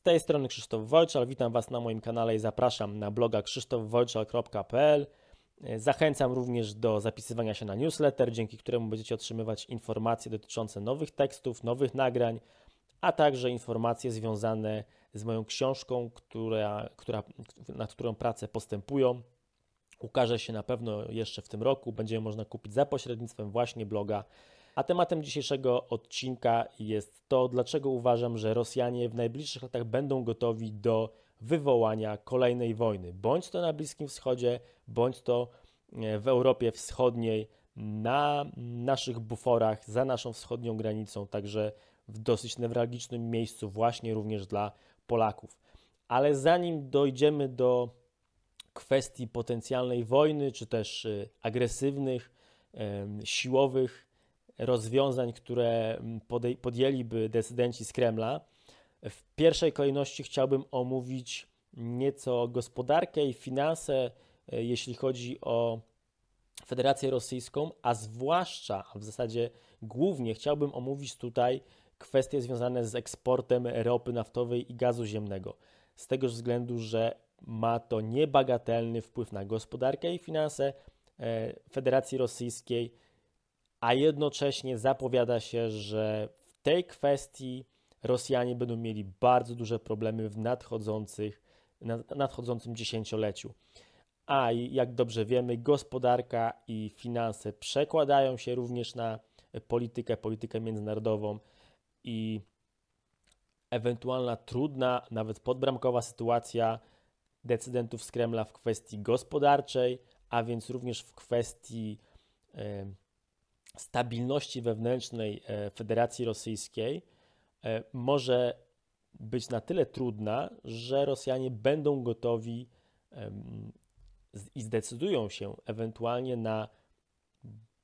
Z tej strony Krzysztof Wojczal, witam Was na moim kanale i zapraszam na bloga krzysztofwojczal.pl. Zachęcam również do zapisywania się na newsletter, dzięki któremu będziecie otrzymywać informacje dotyczące nowych tekstów, nowych nagrań, a także informacje związane z moją książką, która, która, nad którą prace postępują. Ukaże się na pewno jeszcze w tym roku, będzie ją można kupić za pośrednictwem właśnie bloga a tematem dzisiejszego odcinka jest to, dlaczego uważam, że Rosjanie w najbliższych latach będą gotowi do wywołania kolejnej wojny, bądź to na Bliskim Wschodzie, bądź to e, w Europie Wschodniej, na naszych buforach, za naszą wschodnią granicą, także w dosyć newralgicznym miejscu, właśnie również dla Polaków. Ale zanim dojdziemy do kwestii potencjalnej wojny, czy też e, agresywnych, siłowych rozwiązań, które mm, podjęliby decydenci z Kremla. W pierwszej kolejności chciałbym omówić nieco gospodarkę i finanse, e, jeśli chodzi o Federację Rosyjską, a zwłaszcza, a w zasadzie głównie chciałbym omówić tutaj kwestie związane z eksportem ropy naftowej i gazu ziemnego. Z tego względu, że ma to niebagatelny wpływ na gospodarkę i finanse e, Federacji Rosyjskiej a jednocześnie zapowiada się, że w tej kwestii Rosjanie będą mieli bardzo duże problemy w nadchodzących, nadchodzącym dziesięcioleciu. A jak dobrze wiemy, gospodarka i finanse przekładają się również na politykę, politykę międzynarodową i ewentualna trudna, nawet podbramkowa sytuacja decydentów z Kremla w kwestii gospodarczej, a więc również w kwestii stabilności wewnętrznej e, Federacji Rosyjskiej e, może być na tyle trudna, że Rosjanie będą gotowi i zdecydują się ewentualnie na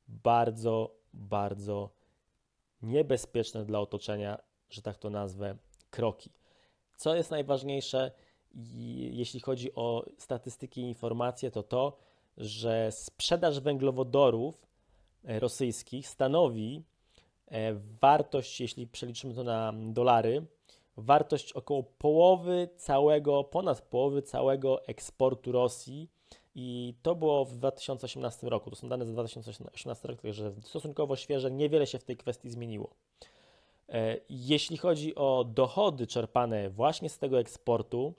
bardzo, bardzo niebezpieczne dla otoczenia, że tak to nazwę, kroki. Co jest najważniejsze, jeśli chodzi o statystyki i informacje, to to, że sprzedaż węglowodorów E, rosyjskich stanowi e, wartość, jeśli przeliczymy to na dolary, wartość około połowy całego, ponad połowy całego eksportu Rosji. I to było w 2018 roku. To są dane z 2018 roku, także stosunkowo świeże, niewiele się w tej kwestii zmieniło. E, jeśli chodzi o dochody czerpane właśnie z tego eksportu,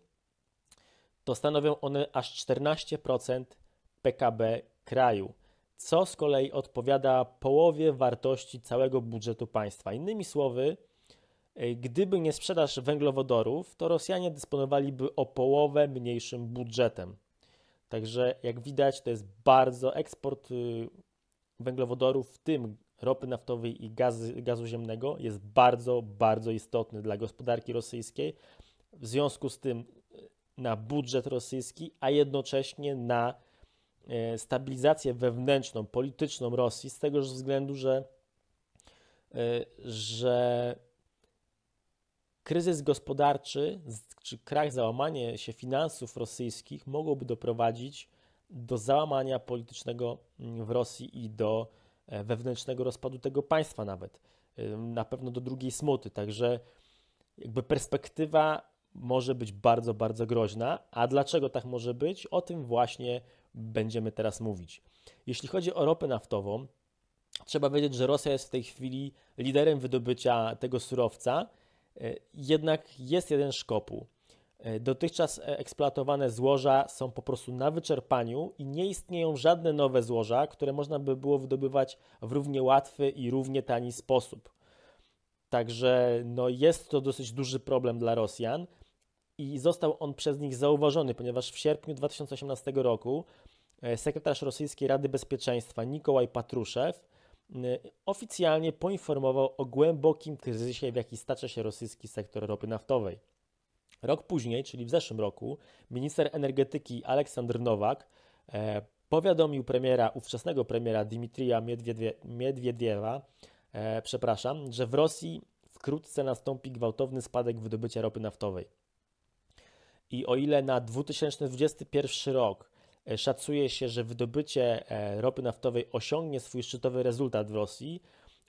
to stanowią one aż 14% PKB kraju co z kolei odpowiada połowie wartości całego budżetu państwa. Innymi słowy, e, gdyby nie sprzedaż węglowodorów, to Rosjanie dysponowaliby o połowę mniejszym budżetem. Także jak widać, to jest bardzo eksport y, węglowodorów, w tym ropy naftowej i gazy, gazu ziemnego, jest bardzo, bardzo istotny dla gospodarki rosyjskiej. W związku z tym y, na budżet rosyjski, a jednocześnie na E, stabilizację wewnętrzną, polityczną Rosji z tego względu, że, e, że kryzys gospodarczy czy krach, załamanie się finansów rosyjskich mogłoby doprowadzić do załamania politycznego mm, w Rosji i do e, wewnętrznego rozpadu tego państwa nawet. Na pewno do drugiej smuty. Także jakby perspektywa może być bardzo, bardzo groźna. A dlaczego tak może być? O tym właśnie będziemy teraz mówić. Jeśli chodzi o ropę naftową, trzeba wiedzieć, że Rosja jest w tej chwili liderem wydobycia tego surowca, e, jednak jest jeden szkopuł. E, dotychczas e, eksploatowane złoża są po prostu na wyczerpaniu i nie istnieją żadne nowe złoża, które można by było wydobywać w równie łatwy i równie tani sposób. Także no, jest to dosyć duży problem dla Rosjan i został on przez nich zauważony, ponieważ w sierpniu 2018 roku e, sekretarz Rosyjskiej Rady Bezpieczeństwa Nikołaj Patruszew oficjalnie poinformował o głębokim kryzysie, w jaki stacza się rosyjski sektor ropy naftowej. Rok później, czyli w zeszłym roku, minister energetyki Aleksandr Nowak e, powiadomił premiera, ówczesnego premiera Dmitrija Miedwiediewa, e, przepraszam, że w Rosji wkrótce nastąpi gwałtowny spadek wydobycia ropy naftowej. I o ile na 2021 rok e, szacuje się, że wydobycie e, ropy naftowej osiągnie swój szczytowy rezultat w Rosji,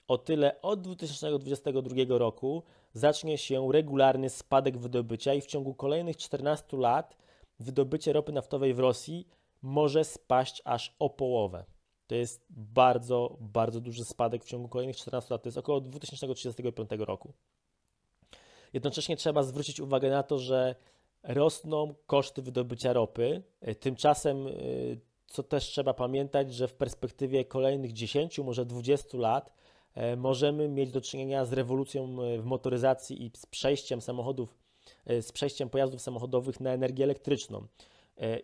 o tyle od 2022 roku zacznie się regularny spadek wydobycia i w ciągu kolejnych 14 lat wydobycie ropy naftowej w Rosji może spaść aż o połowę. To jest bardzo, bardzo duży spadek w ciągu kolejnych 14 lat. To jest około 2035 roku. Jednocześnie trzeba zwrócić uwagę na to, że rosną koszty wydobycia ropy. E, tymczasem, e, co też trzeba pamiętać, że w perspektywie kolejnych 10, może 20 lat e, możemy mieć do czynienia z rewolucją w motoryzacji i z przejściem samochodów, z przejściem pojazdów samochodowych na energię elektryczną.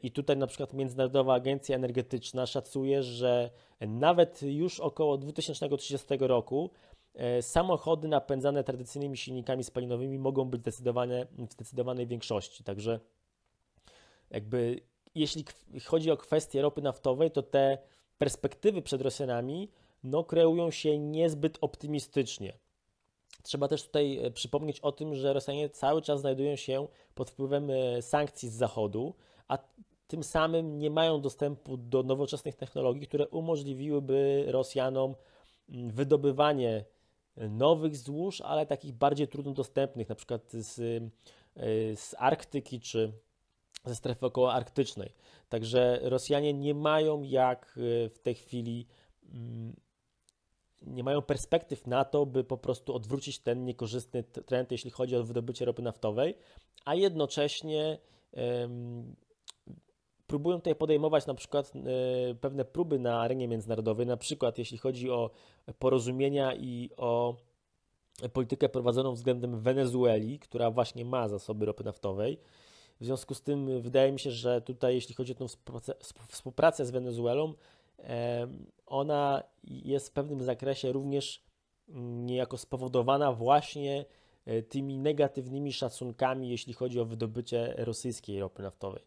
I tutaj na przykład Międzynarodowa Agencja Energetyczna szacuje, że nawet już około 2030 roku E, samochody napędzane tradycyjnymi silnikami spalinowymi mogą być zdecydowane w zdecydowanej większości. Także jakby jeśli chodzi o kwestię ropy naftowej, to te perspektywy przed Rosjanami no, kreują się niezbyt optymistycznie. Trzeba też tutaj e, przypomnieć o tym, że Rosjanie cały czas znajdują się pod wpływem e, sankcji z Zachodu, a tym samym nie mają dostępu do nowoczesnych technologii, które umożliwiłyby Rosjanom mm, wydobywanie nowych złóż, ale takich bardziej trudno dostępnych, na przykład z, y, z Arktyki czy ze strefy okołoarktycznej. Także Rosjanie nie mają jak y, w tej chwili mm, nie mają perspektyw na to, by po prostu odwrócić ten niekorzystny trend, jeśli chodzi o wydobycie ropy naftowej, a jednocześnie próbują tutaj podejmować na przykład e, pewne próby na arenie międzynarodowej, na przykład jeśli chodzi o porozumienia i o politykę prowadzoną względem Wenezueli, która właśnie ma zasoby ropy naftowej. W związku z tym wydaje mi się, że tutaj jeśli chodzi o tę współpracę z Wenezuelą, ona jest w pewnym zakresie również mm, niejako spowodowana właśnie e, tymi negatywnymi szacunkami, jeśli chodzi o wydobycie rosyjskiej ropy naftowej.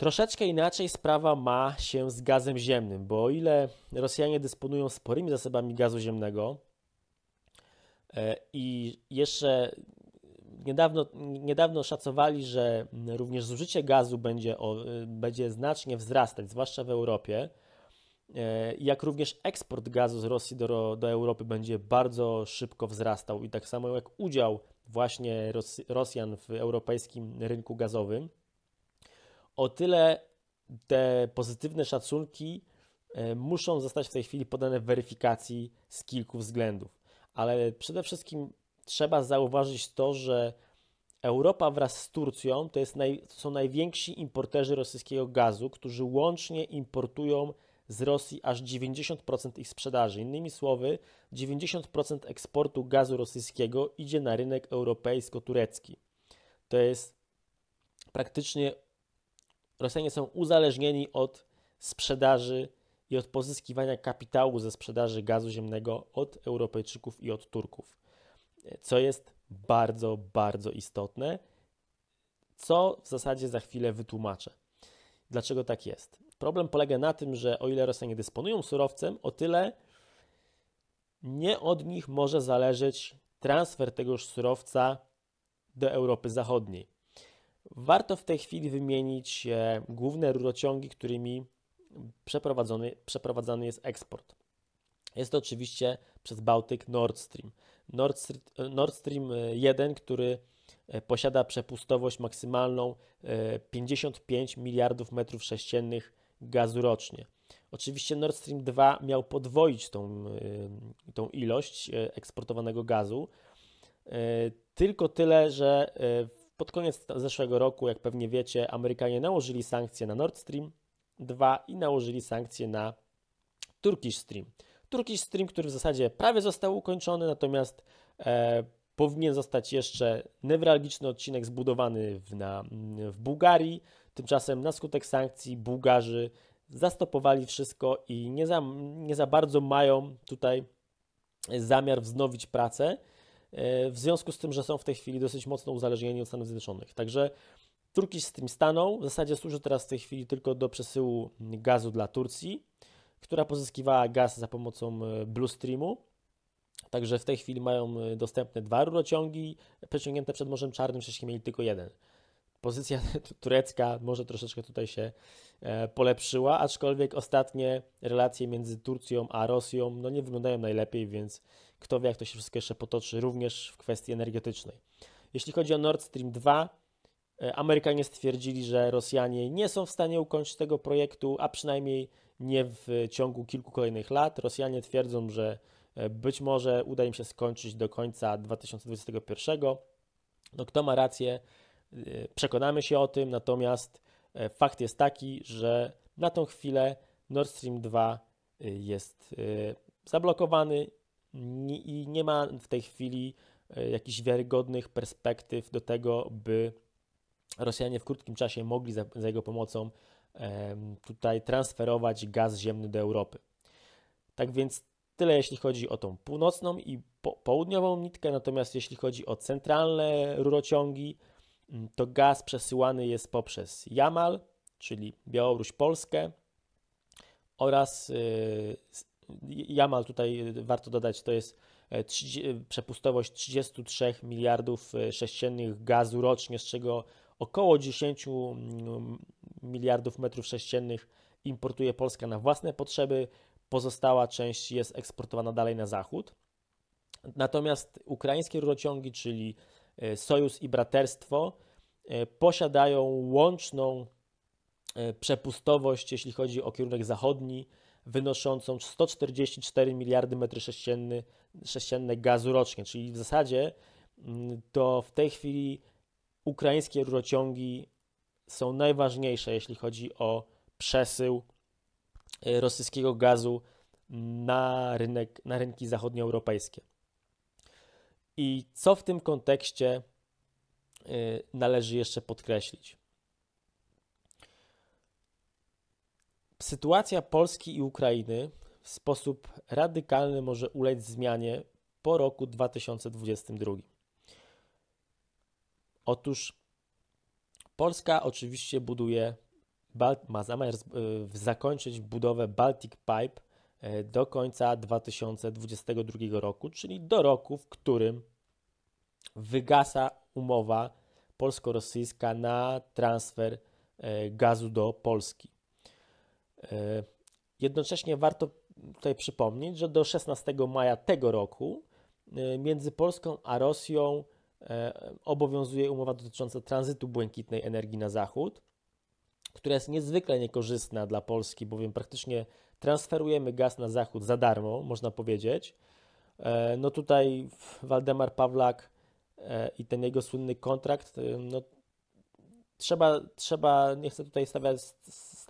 Troszeczkę inaczej sprawa ma się z gazem ziemnym, bo o ile Rosjanie dysponują sporymi zasobami gazu ziemnego e, i jeszcze niedawno, niedawno szacowali, że również zużycie gazu będzie, będzie znacznie wzrastać, zwłaszcza w Europie, e, jak również eksport gazu z Rosji do, do Europy będzie bardzo szybko wzrastał i tak samo jak udział właśnie Rosjan w europejskim rynku gazowym o tyle te pozytywne szacunki e, muszą zostać w tej chwili podane w weryfikacji z kilku względów. Ale przede wszystkim trzeba zauważyć to, że Europa wraz z Turcją to, jest naj, to są najwięksi importerzy rosyjskiego gazu, którzy łącznie importują z Rosji aż 90% ich sprzedaży. Innymi słowy, 90% eksportu gazu rosyjskiego idzie na rynek europejsko-turecki. To jest praktycznie Rosjanie są uzależnieni od sprzedaży i od pozyskiwania kapitału ze sprzedaży gazu ziemnego od Europejczyków i od Turków, co jest bardzo, bardzo istotne, co w zasadzie za chwilę wytłumaczę. Dlaczego tak jest? Problem polega na tym, że o ile Rosjanie dysponują surowcem, o tyle nie od nich może zależeć transfer tegoż surowca do Europy Zachodniej. Warto w tej chwili wymienić e, główne rurociągi, którymi przeprowadzony, przeprowadzany jest eksport. Jest to oczywiście przez Bałtyk Nord Stream. Nord Stream, e, Nord Stream 1, e, który posiada przepustowość maksymalną 55 miliardów metrów sześciennych gazu rocznie. Oczywiście Nord Stream 2 miał podwoić tą, tą ilość eksportowanego gazu. Tylko tyle, że pod koniec zeszłego roku, jak pewnie wiecie, Amerykanie nałożyli sankcje na Nord Stream 2 i nałożyli sankcje na Turkish Stream. Turkish Stream, który w zasadzie prawie został ukończony, natomiast e, powinien zostać jeszcze newralgiczny odcinek zbudowany w, na, w Bułgarii. Tymczasem na skutek sankcji Bułgarzy zastopowali wszystko i nie za, nie za bardzo mają tutaj zamiar wznowić pracę w związku z tym, że są w tej chwili dosyć mocno uzależnieni od Stanów Zjednoczonych. Także Turki z tym staną. W zasadzie służy teraz w tej chwili tylko do przesyłu gazu dla Turcji, która pozyskiwała gaz za pomocą e, Blue Streamu. Także w tej chwili mają e, dostępne dwa rurociągi przeciągnięte przed Morzem Czarnym, wcześniej mieli tylko jeden. Pozycja turecka może troszeczkę tutaj się e, polepszyła, aczkolwiek ostatnie relacje między Turcją a Rosją no nie wyglądają najlepiej, więc kto wie, jak to się wszystko jeszcze potoczy, również w kwestii energetycznej. Jeśli chodzi o Nord Stream 2, e, Amerykanie stwierdzili, że Rosjanie nie są w stanie ukończyć tego projektu, a przynajmniej nie w ciągu kilku kolejnych lat. Rosjanie twierdzą, że e, być może uda im się skończyć do końca 2021. No, kto ma rację, e, przekonamy się o tym, natomiast fakt jest taki, że na tą chwilę Nord Stream 2 jest zablokowany i nie ma w tej chwili e, jakichś wiarygodnych perspektyw do tego, by Rosjanie w krótkim czasie mogli za, za jego pomocą tutaj transferować gaz ziemny do Europy. Tak więc tyle jeśli chodzi o tą północną i po południową nitkę, natomiast jeśli chodzi o centralne rurociągi, mm, to gaz przesyłany jest poprzez Jamal, czyli Białoruś-Polskę oraz e, Jamal tutaj y, warto dodać, to jest 30, e, e, przepustowość 33 miliardów e, sześciennych gazu rocznie, z czego około 10 mm, miliardów metrów sześciennych importuje Polska na własne potrzeby, pozostała część jest eksportowana dalej na zachód. Natomiast ukraińskie rurociągi, czyli Sojusz i Braterstwo, posiadają łączną przepustowość, jeśli chodzi o kierunek zachodni, wynoszącą 144 miliardy metry sześciennych sześcienne gazu rocznie, czyli w zasadzie mm, to w tej chwili ukraińskie rurociągi są najważniejsze, jeśli chodzi o przesył e, rosyjskiego gazu na, rynek, na rynki zachodnioeuropejskie. I co w tym kontekście e, należy jeszcze podkreślić? Sytuacja Polski i Ukrainy w sposób radykalny może ulec zmianie po roku 2022. Otóż Polska oczywiście buduje, ma zamiar zakończyć budowę Baltic Pipe e, do końca 2022 roku, czyli do roku, w którym wygasa umowa polsko-rosyjska na transfer e, gazu do Polski. E, jednocześnie warto tutaj przypomnieć, że do 16 maja tego roku e, między Polską a Rosją e, obowiązuje umowa dotycząca tranzytu błękitnej energii na zachód, która jest niezwykle niekorzystna dla Polski, bowiem praktycznie transferujemy gaz na zachód za darmo, można powiedzieć. No tutaj Waldemar Pawlak i ten jego słynny kontrakt, no trzeba, trzeba nie chcę tutaj stawiać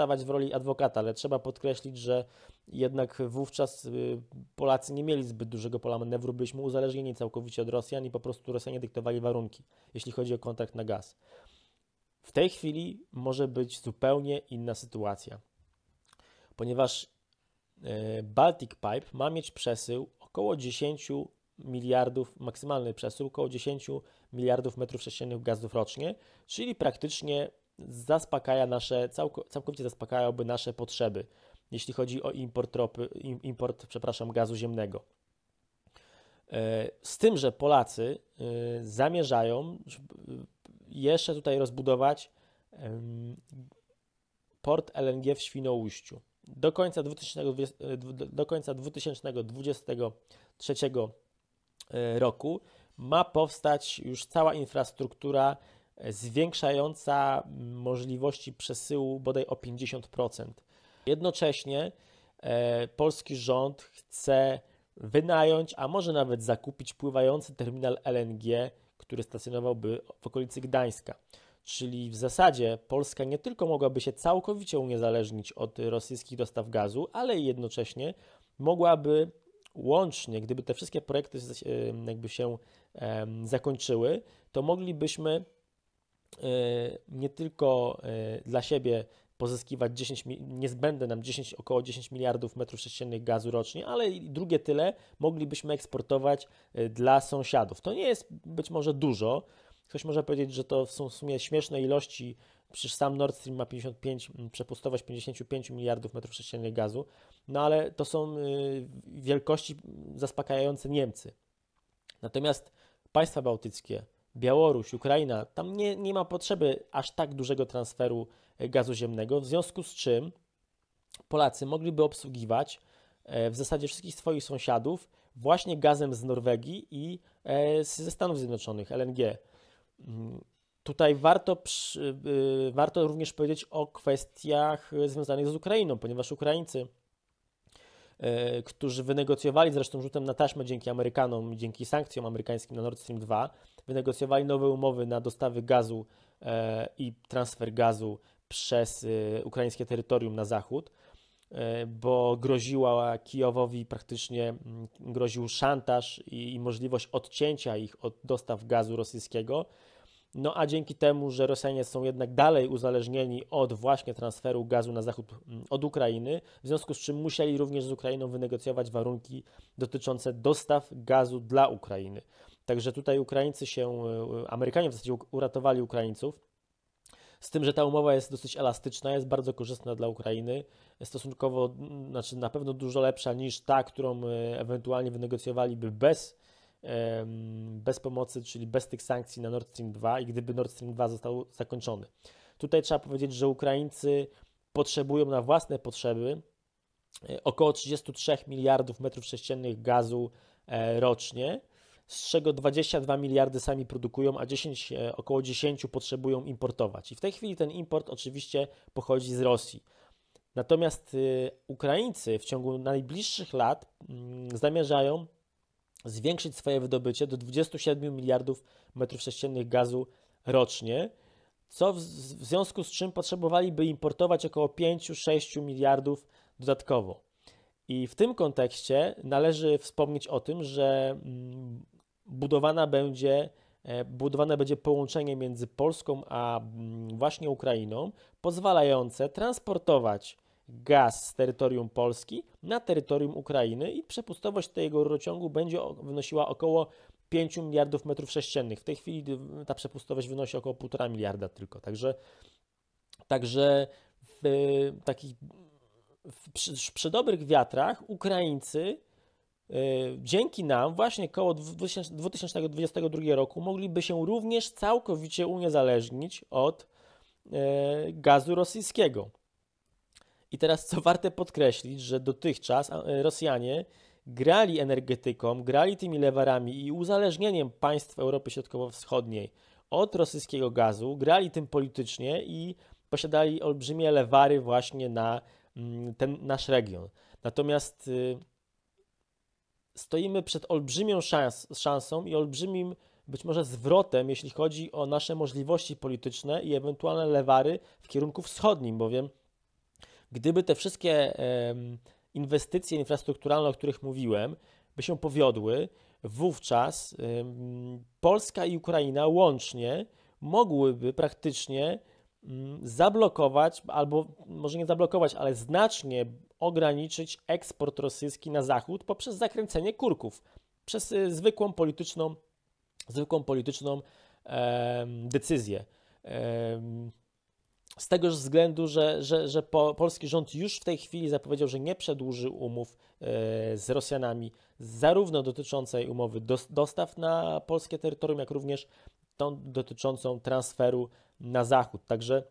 stawać w roli adwokata, ale trzeba podkreślić, że jednak wówczas y, Polacy nie mieli zbyt dużego pola manewru, byliśmy uzależnieni całkowicie od Rosjan i po prostu Rosjanie dyktowali warunki, jeśli chodzi o kontrakt na gaz. W tej chwili może być zupełnie inna sytuacja, ponieważ e, Baltic Pipe ma mieć przesył około 10 miliardów, maksymalny przesył około 10 miliardów metrów sześciennych gazów rocznie, czyli praktycznie zaspokaja nasze, całkowicie zaspokajałby nasze potrzeby, jeśli chodzi o import, ropy, import przepraszam, gazu ziemnego. E, z tym, że Polacy e, zamierzają e, jeszcze tutaj rozbudować port LNG w Świnoujściu. Do końca, 2020, do końca 2023 roku ma powstać już cała infrastruktura zwiększająca możliwości przesyłu bodaj o 50%. Jednocześnie e, polski rząd chce wynająć, a może nawet zakupić pływający terminal LNG, który stacjonowałby w okolicy Gdańska. Czyli w zasadzie Polska nie tylko mogłaby się całkowicie uniezależnić od rosyjskich dostaw gazu, ale jednocześnie mogłaby łącznie, gdyby te wszystkie projekty jakby się zakończyły, to moglibyśmy Y, nie tylko y, dla siebie pozyskiwać 10, niezbędne nam 10, około 10 miliardów metrów sześciennych gazu rocznie, ale i drugie tyle moglibyśmy eksportować y, dla sąsiadów. To nie jest być może dużo. Ktoś może powiedzieć, że to są w sumie śmieszne ilości. Przecież sam Nord Stream ma 55, przepustować 55 miliardów metrów sześciennych gazu, no ale to są wielkości zaspokajające Niemcy. Natomiast państwa bałtyckie, Białoruś, Ukraina, tam nie, nie ma potrzeby aż tak dużego transferu e, gazu ziemnego, w związku z czym Polacy mogliby obsługiwać e, w zasadzie wszystkich swoich sąsiadów właśnie gazem z Norwegii i e, ze Stanów Zjednoczonych, LNG. Mm, tutaj warto, warto również powiedzieć o kwestiach związanych z Ukrainą, ponieważ Ukraińcy E, którzy wynegocjowali zresztą rzutem na taśmę dzięki Amerykanom, dzięki sankcjom amerykańskim na Nord Stream 2, wynegocjowali nowe umowy na dostawy gazu e, i transfer gazu przez e, ukraińskie terytorium na zachód, bo groziła Kijowowi praktycznie groził szantaż i możliwość odcięcia ich od dostaw gazu rosyjskiego no a dzięki temu, że Rosjanie są jednak dalej uzależnieni od właśnie transferu gazu na zachód mm, od Ukrainy, w związku z czym musieli również z Ukrainą wynegocjować warunki dotyczące dostaw gazu dla Ukrainy. Także tutaj Ukraińcy się, e, Amerykanie w zasadzie uratowali Ukraińców, z tym, że ta umowa jest dosyć elastyczna, jest bardzo korzystna dla Ukrainy, stosunkowo, mm, znaczy na pewno dużo lepsza niż ta, którą e, ewentualnie wynegocjowaliby bez bez pomocy, czyli bez tych sankcji na Nord Stream 2 i gdyby Nord Stream 2 został zakończony. Tutaj trzeba powiedzieć, że Ukraińcy potrzebują na własne potrzeby e, około 33 miliardów metrów sześciennych gazu e, rocznie, z czego 22 miliardy sami produkują, a 10, e, około 10 potrzebują importować. I w tej chwili ten import oczywiście pochodzi z Rosji. Natomiast y, Ukraińcy w ciągu najbliższych lat mm, zamierzają zwiększyć swoje wydobycie do 27 miliardów metrów sześciennych gazu rocznie, co w, w związku z czym potrzebowaliby importować około 5-6 miliardów dodatkowo. I w tym kontekście należy wspomnieć o tym, że mm, budowana będzie, e, budowane będzie połączenie między Polską a mm, właśnie Ukrainą, pozwalające transportować gaz z terytorium Polski na terytorium Ukrainy i przepustowość tego rurociągu będzie wynosiła około 5 miliardów metrów sześciennych. W tej chwili ta przepustowość wynosi około 1,5 miliarda tylko. Także, także w, takich, w, przy, przy dobrych wiatrach Ukraińcy y, dzięki nam właśnie koło 2022 roku mogliby się również całkowicie uniezależnić od y, gazu rosyjskiego. I teraz co warte podkreślić, że dotychczas e, Rosjanie grali energetyką, grali tymi lewarami i uzależnieniem państw Europy Środkowo-Wschodniej od rosyjskiego gazu, grali tym politycznie i posiadali olbrzymie lewary właśnie na mm, ten nasz region. Natomiast y, stoimy przed olbrzymią szans, szansą i olbrzymim być może zwrotem, jeśli chodzi o nasze możliwości polityczne i ewentualne lewary w kierunku wschodnim, bowiem Gdyby te wszystkie inwestycje infrastrukturalne, o których mówiłem, by się powiodły, wówczas Polska i Ukraina łącznie mogłyby praktycznie mm, zablokować, albo może nie zablokować, ale znacznie ograniczyć eksport rosyjski na zachód poprzez zakręcenie kurków, przez y, zwykłą polityczną, zwykłą polityczną e, decyzję. E, z tegoż względu, że, że, że po, polski rząd już w tej chwili zapowiedział, że nie przedłuży umów e, z Rosjanami, zarówno dotyczącej umowy dostaw na polskie terytorium, jak również tą dotyczącą transferu na zachód. Także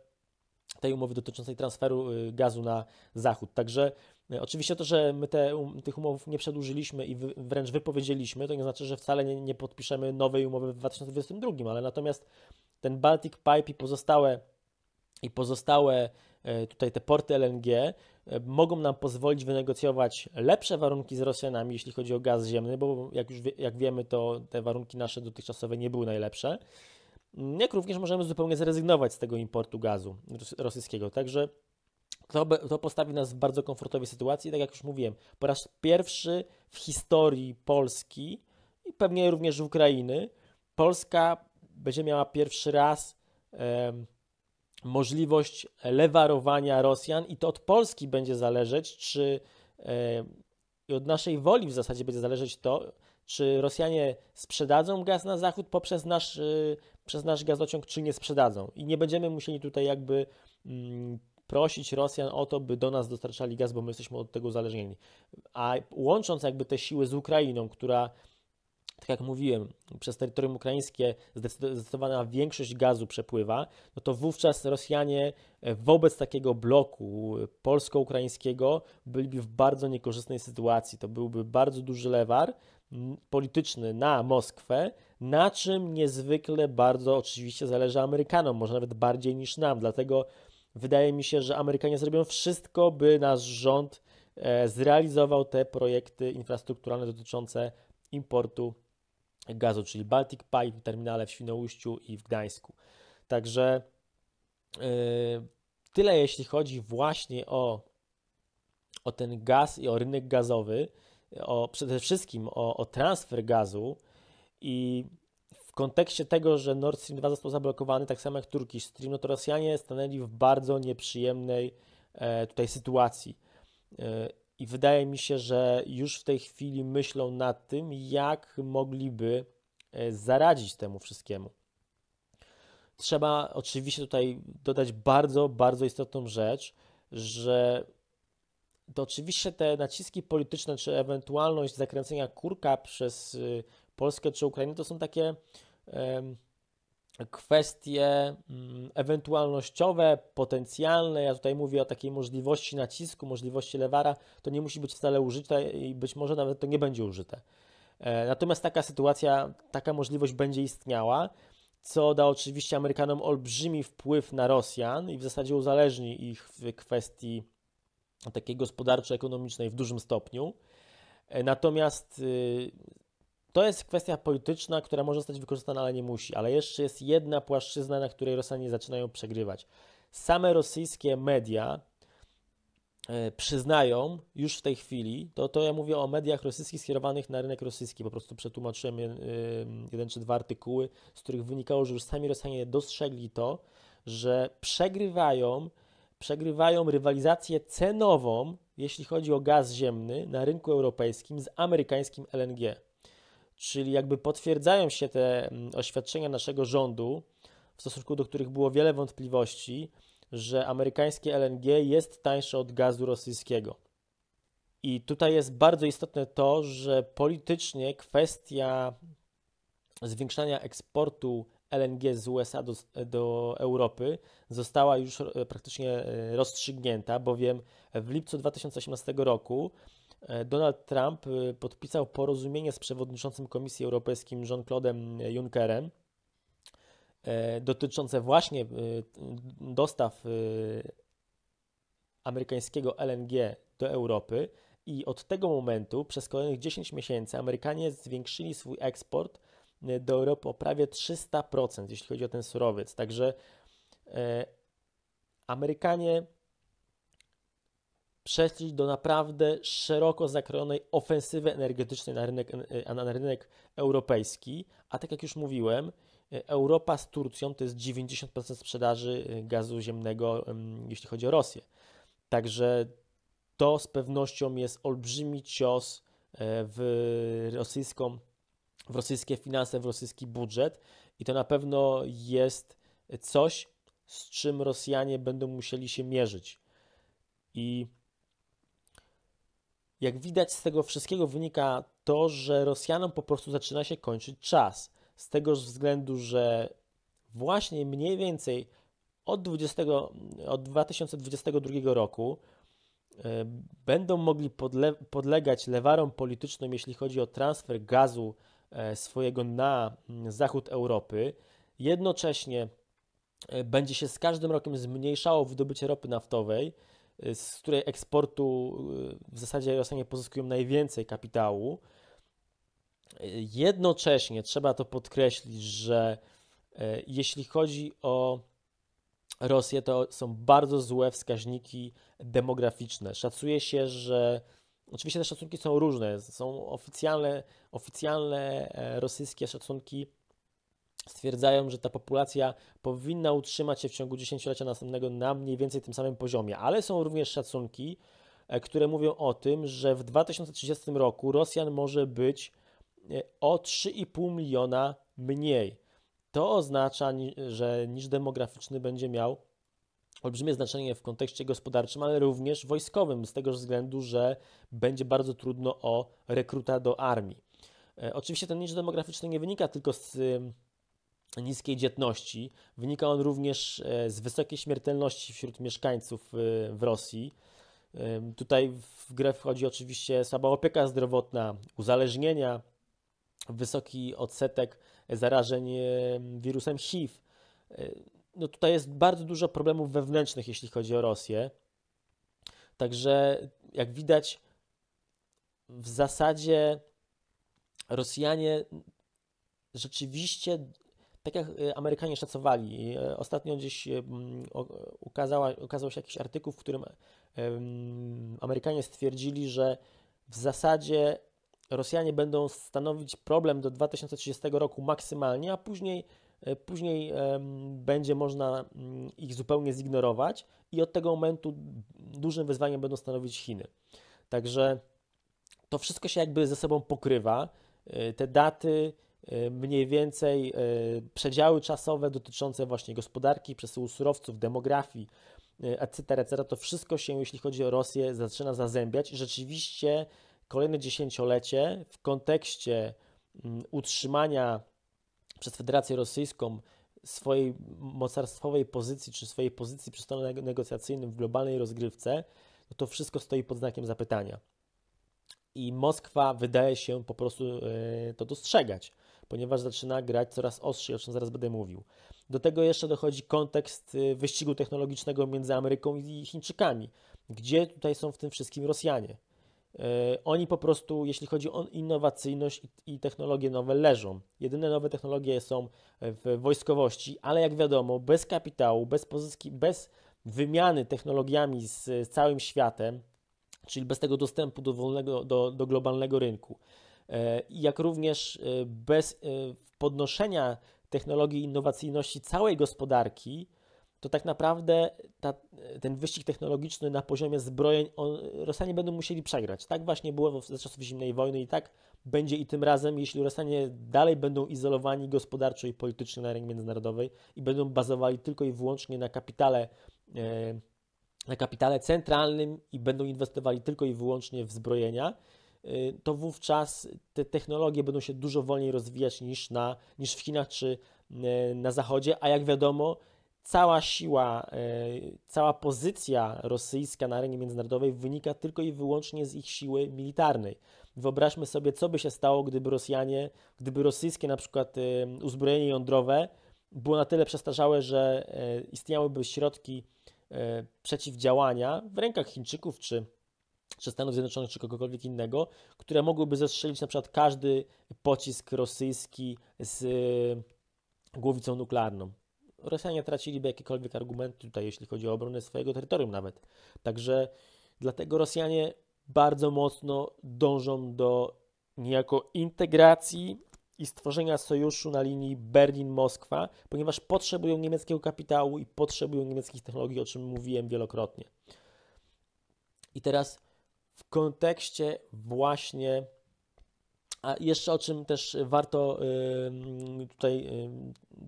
tej umowy dotyczącej transferu y, gazu na zachód. Także y, oczywiście to, że my te, um, tych umów nie przedłużyliśmy i wręcz wypowiedzieliśmy, to nie znaczy, że wcale nie, nie podpiszemy nowej umowy w 2022, ale natomiast ten Baltic Pipe i pozostałe i pozostałe e, tutaj te porty LNG e, mogą nam pozwolić wynegocjować lepsze warunki z Rosjanami, jeśli chodzi o gaz ziemny, bo jak już wie, jak wiemy, to te warunki nasze dotychczasowe nie były najlepsze. Jak również możemy zupełnie zrezygnować z tego importu gazu rosyjskiego. Także to, to postawi nas w bardzo komfortowej sytuacji. Tak jak już mówiłem, po raz pierwszy w historii Polski i pewnie również Ukrainy, Polska będzie miała pierwszy raz możliwość lewarowania Rosjan i to od Polski będzie zależeć, czy e, i od naszej woli w zasadzie będzie zależeć to, czy Rosjanie sprzedadzą gaz na zachód poprzez nasz, e, przez nasz gazociąg, czy nie sprzedadzą. I nie będziemy musieli tutaj jakby mm, prosić Rosjan o to, by do nas dostarczali gaz, bo my jesteśmy od tego uzależnieni. A łącząc jakby te siły z Ukrainą, która tak jak mówiłem, przez terytorium ukraińskie zdecydowana większość gazu przepływa, no to wówczas Rosjanie e, wobec takiego bloku e, polsko-ukraińskiego byliby w bardzo niekorzystnej sytuacji. To byłby bardzo duży lewar polityczny na Moskwę, na czym niezwykle bardzo oczywiście zależy Amerykanom, może nawet bardziej niż nam. Dlatego wydaje mi się, że Amerykanie zrobią wszystko, by nasz rząd e, zrealizował te projekty infrastrukturalne dotyczące importu gazu, czyli Baltic Pipe, terminale w Świnoujściu i w Gdańsku. Także yy, tyle jeśli chodzi właśnie o, o ten gaz i o rynek gazowy, o, przede wszystkim o, o transfer gazu i w kontekście tego, że Nord Stream 2 został zablokowany, tak samo jak Turkish Stream, no to Rosjanie stanęli w bardzo nieprzyjemnej e, tutaj sytuacji. E, i wydaje mi się, że już w tej chwili myślą nad tym, jak mogliby e, zaradzić temu wszystkiemu. Trzeba oczywiście tutaj dodać bardzo, bardzo istotną rzecz, że to oczywiście te naciski polityczne, czy ewentualność zakręcenia kurka przez y, Polskę czy Ukrainę, to są takie kwestie mm, ewentualnościowe, potencjalne, ja tutaj mówię o takiej możliwości nacisku, możliwości lewara, to nie musi być wcale użyte i być może nawet to nie będzie użyte. E, natomiast taka sytuacja, taka możliwość będzie istniała, co da oczywiście Amerykanom olbrzymi wpływ na Rosjan i w zasadzie uzależni ich w kwestii takiej gospodarczo-ekonomicznej w dużym stopniu. E, natomiast y, to jest kwestia polityczna, która może zostać wykorzystana, ale nie musi. Ale jeszcze jest jedna płaszczyzna, na której Rosjanie zaczynają przegrywać. Same rosyjskie media e, przyznają już w tej chwili, to, to ja mówię o mediach rosyjskich skierowanych na rynek rosyjski, po prostu przetłumaczyłem e, jeden czy dwa artykuły, z których wynikało, że już sami Rosjanie dostrzegli to, że przegrywają, przegrywają rywalizację cenową, jeśli chodzi o gaz ziemny na rynku europejskim z amerykańskim LNG. Czyli jakby potwierdzają się te mm, oświadczenia naszego rządu, w stosunku do których było wiele wątpliwości, że amerykańskie LNG jest tańsze od gazu rosyjskiego. I tutaj jest bardzo istotne to, że politycznie kwestia zwiększania eksportu LNG z USA do, do, Europy została już e, praktycznie e, rozstrzygnięta, bowiem w lipcu 2018 roku E, Donald Trump e, podpisał porozumienie z przewodniczącym Komisji Europejskiej Jean-Claude'em e, Junckerem dotyczące właśnie dostaw amerykańskiego LNG do Europy i od tego momentu przez kolejnych 10 miesięcy Amerykanie zwiększyli swój eksport do Europy o prawie 300%, jeśli chodzi o ten surowiec. Także Amerykanie przejść do naprawdę szeroko zakrojonej ofensywy energetycznej na rynek, e, na rynek europejski, a tak jak już mówiłem, e, Europa z Turcją to jest 90% sprzedaży e, gazu ziemnego, jeśli chodzi o Rosję. Także to z pewnością jest olbrzymi cios w rosyjską, w rosyjskie finanse, w rosyjski budżet i to na pewno jest coś, z czym Rosjanie będą musieli się mierzyć. I jak widać z tego wszystkiego wynika to, że Rosjanom po prostu zaczyna się kończyć czas. Z tego względu, że właśnie mniej więcej od, 20, od 2022 roku e, będą mogli podle, podlegać lewarom politycznym, jeśli chodzi o transfer gazu e, swojego na zachód Europy. Jednocześnie e, będzie się z każdym rokiem zmniejszało wydobycie ropy naftowej Y, z której eksportu y, w zasadzie Rosjanie pozyskują najwięcej kapitału. Jednocześnie trzeba to podkreślić, że y, jeśli chodzi o Rosję, to są bardzo złe wskaźniki demograficzne. Szacuje się, że oczywiście te szacunki są różne, są oficjalne, oficjalne e, rosyjskie szacunki stwierdzają, że ta populacja powinna utrzymać się w ciągu dziesięciolecia następnego na mniej więcej tym samym poziomie, ale są również szacunki, e, które mówią o tym, że w 2030 roku Rosjan może być e, o 3,5 miliona mniej. To oznacza, że niż demograficzny będzie miał olbrzymie znaczenie w kontekście gospodarczym, ale również wojskowym, z tego względu, że będzie bardzo trudno o rekruta do armii. E, oczywiście ten niż demograficzny nie wynika tylko z niskiej dzietności. Wynika on również e, z wysokiej śmiertelności wśród mieszkańców e, w Rosji. E, tutaj w grę wchodzi oczywiście słaba opieka zdrowotna, uzależnienia, wysoki odsetek zarażeń wirusem HIV. No tutaj jest bardzo dużo problemów wewnętrznych, jeśli chodzi o Rosję. Także jak widać, w zasadzie Rosjanie rzeczywiście tak jak y, Amerykanie szacowali, y, ostatnio gdzieś y, ukazała, ukazał się jakiś artykuł, w którym Amerykanie stwierdzili, że w zasadzie Rosjanie będą stanowić problem do 2030 roku maksymalnie, a później, później będzie można mm, ich zupełnie zignorować i od tego momentu dużym wyzwaniem będą stanowić Chiny. Także to wszystko się jakby ze sobą pokrywa. Te daty E, mniej więcej e, przedziały czasowe dotyczące właśnie gospodarki, przesyłu surowców, demografii, etc., etc. To wszystko się, jeśli chodzi o Rosję, zaczyna zazębiać i rzeczywiście kolejne dziesięciolecie w kontekście mm, utrzymania przez Federację Rosyjską swojej mocarstwowej pozycji, czy swojej pozycji przy stole negocjacyjnym w globalnej rozgrywce, no to wszystko stoi pod znakiem zapytania. I Moskwa wydaje się po prostu e, to dostrzegać ponieważ zaczyna grać coraz ostrzej, o czym zaraz będę mówił. Do tego jeszcze dochodzi kontekst y, wyścigu technologicznego między Ameryką i Chińczykami, gdzie tutaj są w tym wszystkim Rosjanie. Y, oni po prostu, jeśli chodzi o innowacyjność i technologie nowe, leżą. Jedyne nowe technologie są w wojskowości, ale jak wiadomo, bez kapitału, bez pozyski, bez wymiany technologiami z całym światem, czyli bez tego dostępu do, wolnego, do, do globalnego rynku, E, jak również e, bez e, podnoszenia technologii innowacyjności całej gospodarki, to tak naprawdę ta, ten wyścig technologiczny na poziomie zbrojeń on, Rosjanie będą musieli przegrać. Tak właśnie było za czasów zimnej wojny i tak będzie i tym razem, jeśli Rosjanie dalej będą izolowani gospodarczo i politycznie na arenie międzynarodowej i będą bazowali tylko i wyłącznie na kapitale, na kapitale centralnym i będą inwestowali tylko i wyłącznie w zbrojenia, Y, to wówczas te technologie będą się dużo wolniej rozwijać niż, na, niż w Chinach czy y, na Zachodzie, a jak wiadomo, cała siła, y, cała pozycja rosyjska na arenie międzynarodowej wynika tylko i wyłącznie z ich siły militarnej. Wyobraźmy sobie, co by się stało, gdyby Rosjanie, gdyby rosyjskie na przykład uzbrojenie jądrowe było na tyle przestarzałe, że istniałyby środki przeciwdziałania w rękach Chińczyków czy czy Stanów Zjednoczonych, czy kogokolwiek innego, które mogłyby zestrzelić na przykład każdy pocisk rosyjski z e, głowicą nuklearną. Rosjanie traciliby jakiekolwiek argumenty tutaj, jeśli chodzi o obronę swojego terytorium nawet. Także dlatego Rosjanie bardzo mocno dążą do niejako integracji i stworzenia sojuszu na linii Berlin-Moskwa, ponieważ potrzebują niemieckiego kapitału i potrzebują niemieckich technologii, o czym mówiłem wielokrotnie. I teraz w kontekście właśnie, a jeszcze o czym też warto tutaj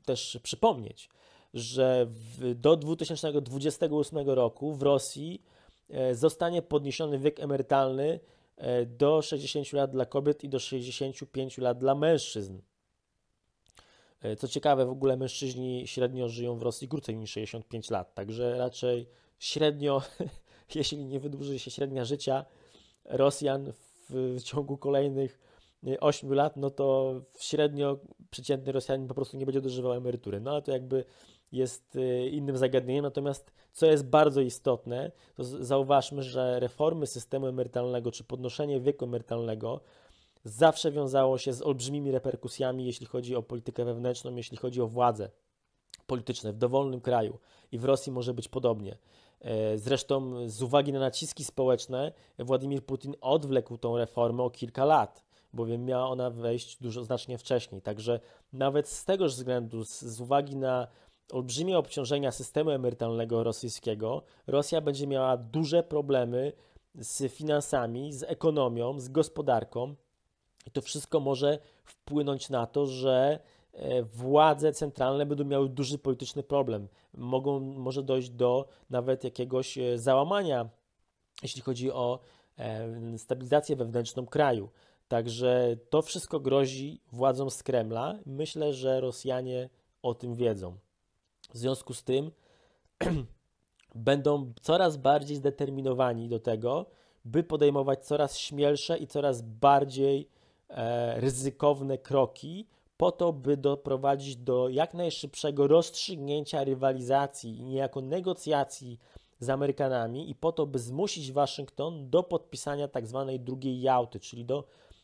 też przypomnieć, że w, do 2028 roku w Rosji e, zostanie podniesiony wiek emerytalny e, do 60 lat dla kobiet i do 65 lat dla mężczyzn. E, co ciekawe, w ogóle mężczyźni średnio żyją w Rosji krócej niż 65 lat, także raczej średnio, jeśli nie wydłuży się średnia życia, Rosjan w ciągu kolejnych 8 y, lat, no to średnio przeciętny Rosjanin po prostu nie będzie dożywał emerytury. No ale to jakby jest y, innym zagadnieniem. Natomiast co jest bardzo istotne, to zauważmy, że reformy systemu emerytalnego czy podnoszenie wieku emerytalnego zawsze wiązało się z olbrzymimi reperkusjami, jeśli chodzi o politykę wewnętrzną, jeśli chodzi o władzę polityczne w dowolnym kraju i w Rosji może być podobnie. E, zresztą z uwagi na naciski społeczne Władimir Putin odwlekł tą reformę o kilka lat, bowiem miała ona wejść dużo znacznie wcześniej. Także nawet z tegoż względu, z, z uwagi na olbrzymie obciążenia systemu emerytalnego rosyjskiego, Rosja będzie miała duże problemy z finansami, z ekonomią, z gospodarką. I to wszystko może wpłynąć na to, że E, władze centralne będą miały duży polityczny problem. Mogą, może dojść do nawet jakiegoś e, załamania, jeśli chodzi o e, stabilizację wewnętrzną kraju. Także to wszystko grozi władzom z Kremla. Myślę, że Rosjanie o tym wiedzą. W związku z tym będą coraz bardziej zdeterminowani do tego, by podejmować coraz śmielsze i coraz bardziej e, ryzykowne kroki, po to, by doprowadzić do jak najszybszego rozstrzygnięcia rywalizacji i niejako negocjacji z Amerykanami i po to, by zmusić Waszyngton do podpisania tak zwanej drugiej jałty, czyli do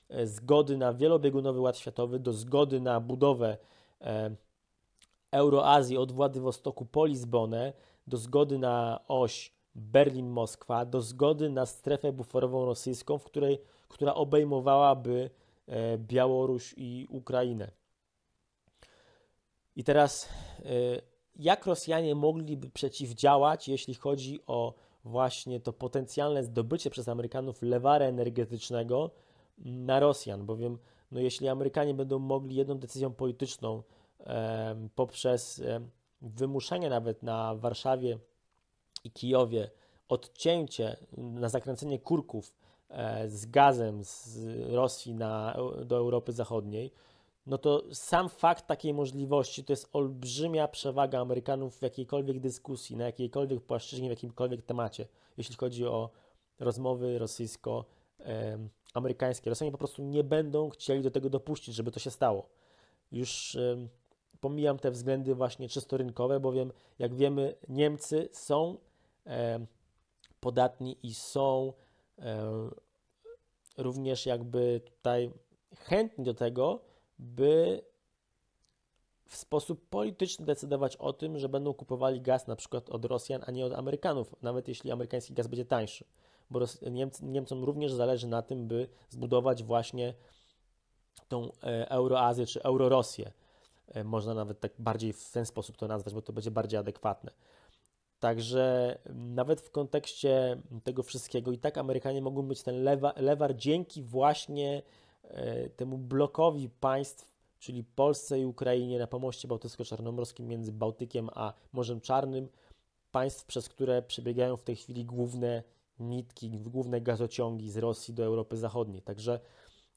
e, zgody na wielobiegunowy ład światowy, do zgody na budowę e, Euroazji od Władywostoku po Lizbonę, do zgody na oś Berlin-Moskwa, do zgody na strefę buforową rosyjską, w której, która obejmowałaby e, Białoruś i Ukrainę. I teraz, y, jak Rosjanie mogliby przeciwdziałać, jeśli chodzi o właśnie to potencjalne zdobycie przez Amerykanów lewara energetycznego mm, na Rosjan, bowiem no jeśli Amerykanie będą mogli jedną decyzją polityczną poprzez wymuszenie nawet na Warszawie i Kijowie odcięcie mm, na zakręcenie kurków e, z gazem z Rosji na, do Europy Zachodniej, no to sam fakt takiej możliwości to jest olbrzymia przewaga Amerykanów w jakiejkolwiek dyskusji, na jakiejkolwiek płaszczyźnie, w jakimkolwiek temacie, jeśli chodzi o rozmowy rosyjsko-amerykańskie. Rosjanie po prostu nie będą chcieli do tego dopuścić, żeby to się stało. Już pomijam te względy właśnie czysto rynkowe, bowiem jak wiemy, Niemcy są podatni i są również jakby tutaj chętni do tego, by w sposób polityczny decydować o tym, że będą kupowali gaz na przykład od Rosjan, a nie od Amerykanów, nawet jeśli amerykański gaz będzie tańszy, bo Niemcy, Niemcom również zależy na tym, by zbudować właśnie tą e, Euroazję czy Eurorosję. E, można nawet tak bardziej w ten sposób to nazwać, bo to będzie bardziej adekwatne. Także nawet w kontekście tego wszystkiego i tak Amerykanie mogą być ten lewa, lewar dzięki właśnie E, temu blokowi państw, czyli Polsce i Ukrainie na pomoście bałtycko-czarnomorskim między Bałtykiem a Morzem Czarnym, państw, przez które przebiegają w tej chwili główne nitki, główne gazociągi z Rosji do Europy Zachodniej. Także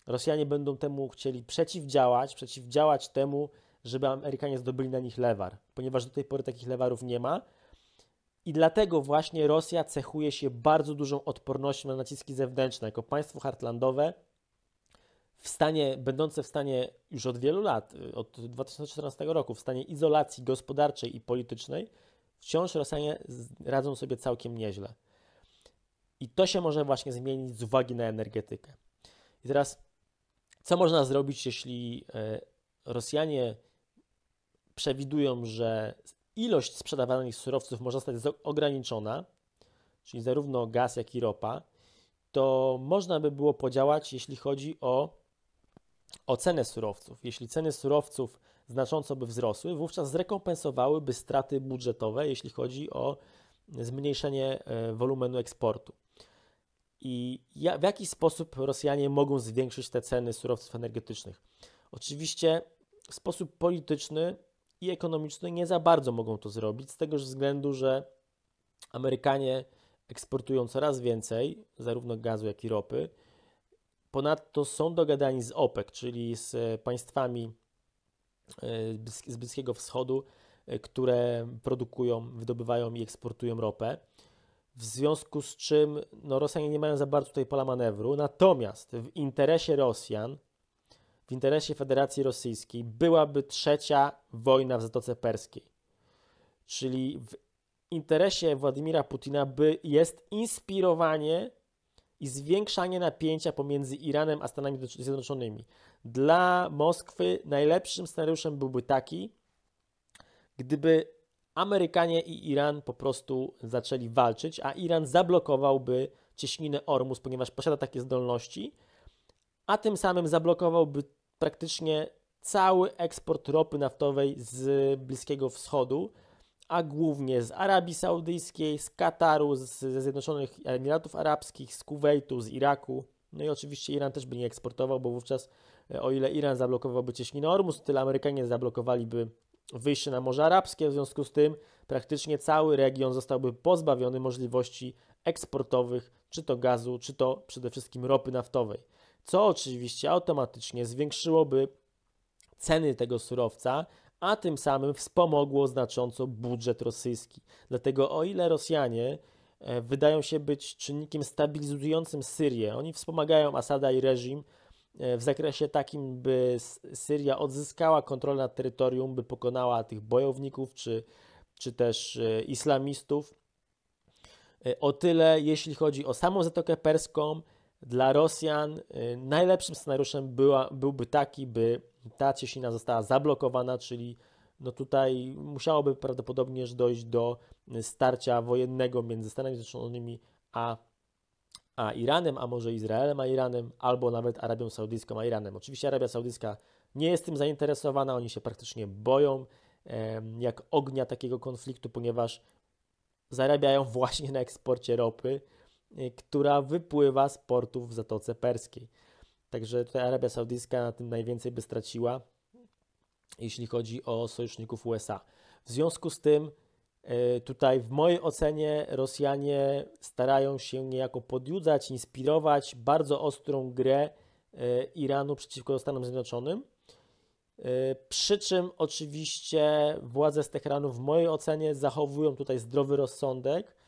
Rosjanie będą temu chcieli przeciwdziałać, przeciwdziałać temu, żeby Amerykanie zdobyli na nich lewar, ponieważ do tej pory takich lewarów nie ma. I dlatego właśnie Rosja cechuje się bardzo dużą odpornością na naciski zewnętrzne. Jako państwo hartlandowe w stanie, będące w stanie już od wielu lat, y, od 2014 roku, w stanie izolacji gospodarczej i politycznej, wciąż Rosjanie radzą sobie całkiem nieźle. I to się może właśnie zmienić z uwagi na energetykę. I teraz, co można zrobić, jeśli e, Rosjanie przewidują, że ilość sprzedawanych surowców może zostać ograniczona, czyli zarówno gaz, jak i ropa, to można by było podziałać, jeśli chodzi o o cenę surowców. Jeśli ceny surowców znacząco by wzrosły, wówczas zrekompensowałyby straty budżetowe, jeśli chodzi o zmniejszenie e, wolumenu eksportu. I w jaki sposób Rosjanie mogą zwiększyć te ceny surowców energetycznych? Oczywiście w sposób polityczny i ekonomiczny nie za bardzo mogą to zrobić, z tego względu, że Amerykanie eksportują coraz więcej, zarówno gazu, jak i ropy Ponadto są dogadani z OPEC, czyli z e, państwami e, z Bliskiego Wschodu, e, które produkują, wydobywają i eksportują ropę. W związku z czym no, Rosjanie nie mają za bardzo tutaj pola manewru. Natomiast w interesie Rosjan, w interesie Federacji Rosyjskiej byłaby trzecia wojna w Zatoce Perskiej. Czyli w interesie Władimira Putina by, jest inspirowanie i zwiększanie napięcia pomiędzy Iranem a Stanami Zjednoczonymi. Dla Moskwy najlepszym scenariuszem byłby taki, gdyby Amerykanie i Iran po prostu zaczęli walczyć, a Iran zablokowałby cieśninę Ormus, ponieważ posiada takie zdolności, a tym samym zablokowałby praktycznie cały eksport ropy naftowej z Bliskiego Wschodu a głównie z Arabii Saudyjskiej, z Kataru, z, ze Zjednoczonych Emiratów Arabskich, z Kuwejtu, z Iraku. No i oczywiście Iran też by nie eksportował, bo wówczas e, o ile Iran zablokowałby cieśniny Ormus, tyle Amerykanie zablokowaliby wyjście na Morze Arabskie, w związku z tym praktycznie cały region zostałby pozbawiony możliwości eksportowych, czy to gazu, czy to przede wszystkim ropy naftowej, co oczywiście automatycznie zwiększyłoby ceny tego surowca, a tym samym wspomogło znacząco budżet rosyjski. Dlatego o ile Rosjanie e, wydają się być czynnikiem stabilizującym Syrię, oni wspomagają Asada i reżim e, w zakresie takim, by Syria odzyskała kontrolę nad terytorium, by pokonała tych bojowników czy, czy też e, islamistów. O tyle, jeśli chodzi o samą Zatokę Perską, dla Rosjan najlepszym scenariuszem była, byłby taki, by ta cieśnina została zablokowana, czyli no tutaj musiałoby prawdopodobnie dojść do y, starcia wojennego między Stanami Zjednoczonymi a, a Iranem, a może Izraelem a Iranem, albo nawet Arabią Saudyjską a Iranem. Oczywiście Arabia Saudyjska nie jest tym zainteresowana, oni się praktycznie boją e, jak ognia takiego konfliktu, ponieważ zarabiają właśnie na eksporcie ropy, e, która wypływa z portów w Zatoce Perskiej. Także tutaj Arabia Saudyjska na tym najwięcej by straciła, jeśli chodzi o sojuszników USA. W związku z tym, e, tutaj w mojej ocenie Rosjanie starają się niejako podjudzać, inspirować bardzo ostrą grę e, Iranu przeciwko Stanom Zjednoczonym. E, przy czym oczywiście władze z Teheranu w mojej ocenie zachowują tutaj zdrowy rozsądek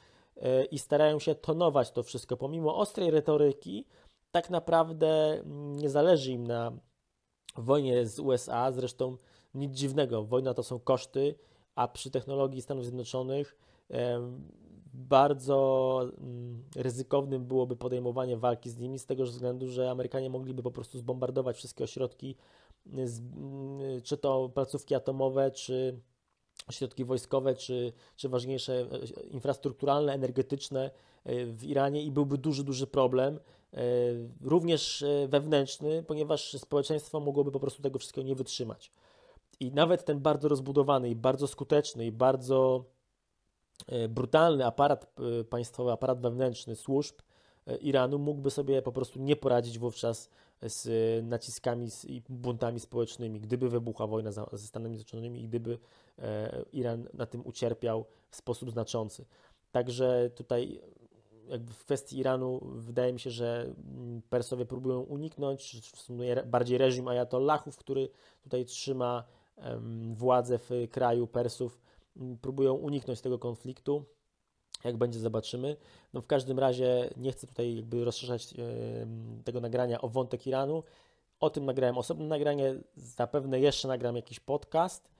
i starają się tonować to wszystko pomimo ostrej retoryki tak naprawdę nie zależy im na wojnie z USA. Zresztą nic dziwnego, wojna to są koszty, a przy technologii Stanów Zjednoczonych bardzo mm, ryzykownym byłoby podejmowanie walki z nimi, z tego względu, że Amerykanie mogliby po prostu zbombardować wszystkie ośrodki, mm, mm, czy to placówki atomowe, czy ośrodki wojskowe, czy, czy ważniejsze e, infrastrukturalne, energetyczne e, w Iranie i byłby duży, duży problem. E, również e, wewnętrzny, ponieważ społeczeństwo mogłoby po prostu tego wszystkiego nie wytrzymać. I nawet ten bardzo rozbudowany i bardzo skuteczny i bardzo e, brutalny aparat państwowy, aparat wewnętrzny służb Iranu mógłby sobie po prostu nie poradzić wówczas z naciskami i buntami społecznymi, gdyby wybuchła wojna ze Stanami Zjednoczonymi i gdyby Iran na tym ucierpiał w sposób znaczący. Także tutaj jakby w kwestii Iranu wydaje mi się, że mm, Persowie próbują uniknąć, w sumie bardziej reżim ajatollahów, który tutaj trzyma władzę w kraju Persów, mm, próbują uniknąć tego konfliktu. Jak będzie, zobaczymy. No w każdym razie nie chcę tutaj jakby rozszerzać e, tego nagrania o wątek Iranu. O tym nagrałem osobne nagranie, zapewne jeszcze nagram jakiś podcast.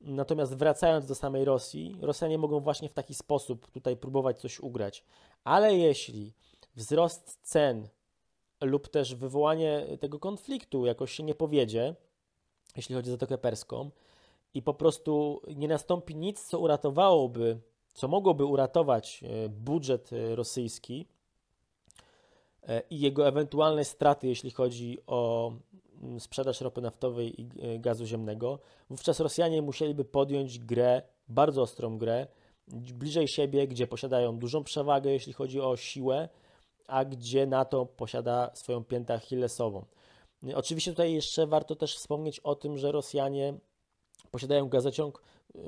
Natomiast wracając do samej Rosji, Rosjanie mogą właśnie w taki sposób tutaj próbować coś ugrać. Ale jeśli wzrost cen lub też wywołanie tego konfliktu jakoś się nie powiedzie, jeśli chodzi o Zatokę Perską, i po prostu nie nastąpi nic, co uratowałoby, co mogłoby uratować e, budżet e, rosyjski e, i jego ewentualne straty, jeśli chodzi o mm, sprzedaż ropy naftowej i gazu ziemnego, wówczas Rosjanie musieliby podjąć grę, bardzo ostrą grę, bliżej siebie, gdzie posiadają dużą przewagę, jeśli chodzi o siłę, a gdzie NATO posiada swoją piętę achillesową. Y, oczywiście tutaj jeszcze warto też wspomnieć o tym, że Rosjanie posiadają gazociąg yy,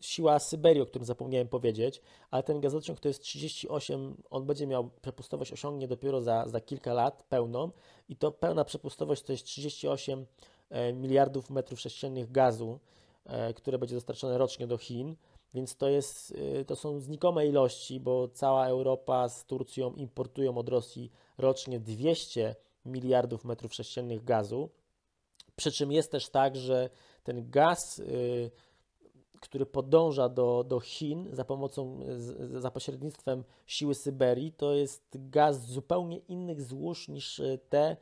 Siła Syberii, o którym zapomniałem powiedzieć, ale ten gazociąg to jest 38, on będzie miał przepustowość, osiągnie dopiero za, za kilka lat pełną i to pełna przepustowość to jest 38 e, miliardów metrów sześciennych gazu, e, które będzie dostarczone rocznie do Chin. Więc to, jest, y, to są znikome ilości, bo cała Europa z Turcją importują od Rosji rocznie 200 miliardów metrów sześciennych gazu. Przy czym jest też tak, że ten gaz, y, który podąża do, do Chin za pomocą, za pośrednictwem siły Syberii, to jest gaz zupełnie innych złóż niż y, te,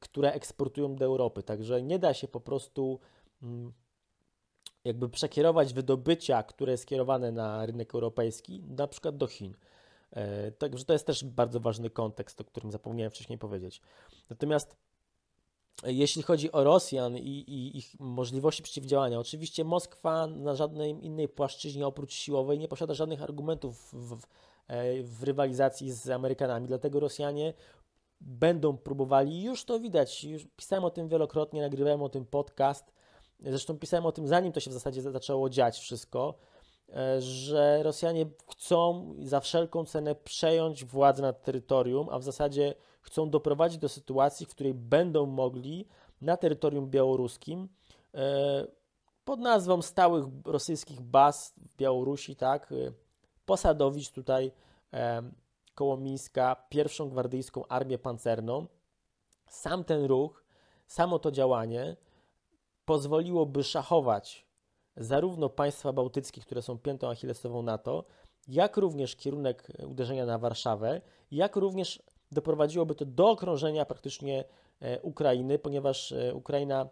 które eksportują do Europy. Także nie da się po prostu mm, jakby przekierować wydobycia, które jest skierowane na rynek europejski, na przykład do Chin. E, także to jest też bardzo ważny kontekst, o którym zapomniałem wcześniej powiedzieć. Natomiast e, jeśli chodzi o Rosjan i, i, ich możliwości przeciwdziałania, oczywiście Moskwa na żadnej innej płaszczyźnie oprócz siłowej nie posiada żadnych argumentów w, w, e, w rywalizacji z Amerykanami, dlatego Rosjanie będą próbowali, już to widać, już pisałem o tym wielokrotnie, nagrywałem o tym podcast, Zresztą pisałem o tym, zanim to się w zasadzie zaczęło dziać wszystko, e, że Rosjanie chcą za wszelką cenę przejąć władzę nad terytorium, a w zasadzie chcą doprowadzić do sytuacji, w której będą mogli na terytorium białoruskim e, pod nazwą stałych rosyjskich baz w Białorusi, tak, e, posadowić tutaj koło Mińska pierwszą gwardyjską armię pancerną. Sam ten ruch, samo to działanie pozwoliłoby szachować zarówno państwa bałtyckie, które są piętą achillesową NATO, jak również kierunek uderzenia na Warszawę, jak również doprowadziłoby to do okrążenia praktycznie e, Ukrainy, ponieważ e, Ukraina e,